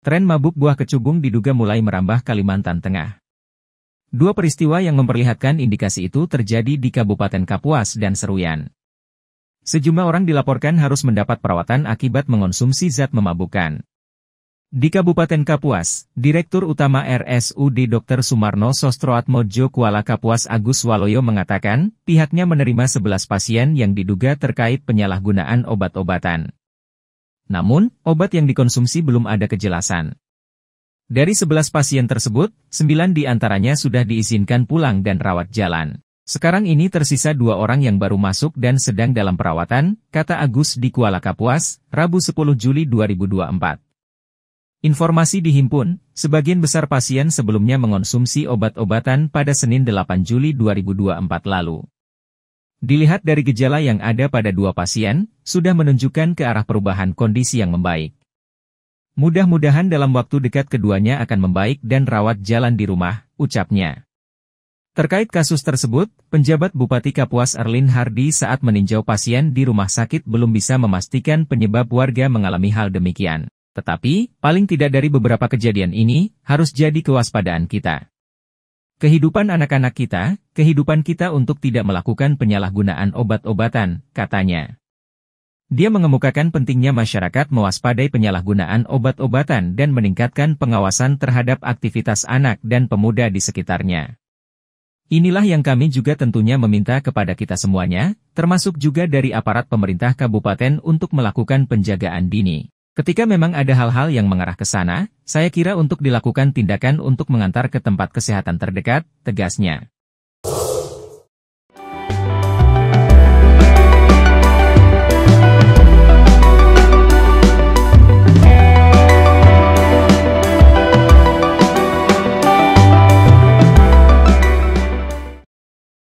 Tren mabuk buah kecubung diduga mulai merambah Kalimantan Tengah. Dua peristiwa yang memperlihatkan indikasi itu terjadi di Kabupaten Kapuas dan Seruyan. Sejumlah orang dilaporkan harus mendapat perawatan akibat mengonsumsi zat memabukan. Di Kabupaten Kapuas, Direktur Utama RSUD Dr. Sumarno Sostroatmojo Kuala Kapuas Agus Waloyo mengatakan, pihaknya menerima 11 pasien yang diduga terkait penyalahgunaan obat-obatan. Namun, obat yang dikonsumsi belum ada kejelasan. Dari 11 pasien tersebut, 9 diantaranya sudah diizinkan pulang dan rawat jalan. Sekarang ini tersisa dua orang yang baru masuk dan sedang dalam perawatan, kata Agus di Kuala Kapuas, Rabu 10 Juli 2024. Informasi dihimpun, sebagian besar pasien sebelumnya mengonsumsi obat-obatan pada Senin 8 Juli 2024 lalu. Dilihat dari gejala yang ada pada dua pasien, sudah menunjukkan ke arah perubahan kondisi yang membaik. Mudah-mudahan dalam waktu dekat keduanya akan membaik dan rawat jalan di rumah, ucapnya. Terkait kasus tersebut, penjabat Bupati Kapuas Erlin Hardi saat meninjau pasien di rumah sakit belum bisa memastikan penyebab warga mengalami hal demikian. Tetapi, paling tidak dari beberapa kejadian ini, harus jadi kewaspadaan kita. Kehidupan anak-anak kita, kehidupan kita untuk tidak melakukan penyalahgunaan obat-obatan, katanya. Dia mengemukakan pentingnya masyarakat mewaspadai penyalahgunaan obat-obatan dan meningkatkan pengawasan terhadap aktivitas anak dan pemuda di sekitarnya. Inilah yang kami juga tentunya meminta kepada kita semuanya, termasuk juga dari aparat pemerintah kabupaten untuk melakukan penjagaan dini. Ketika memang ada hal-hal yang mengarah ke sana, saya kira untuk dilakukan tindakan untuk mengantar ke tempat kesehatan terdekat, tegasnya.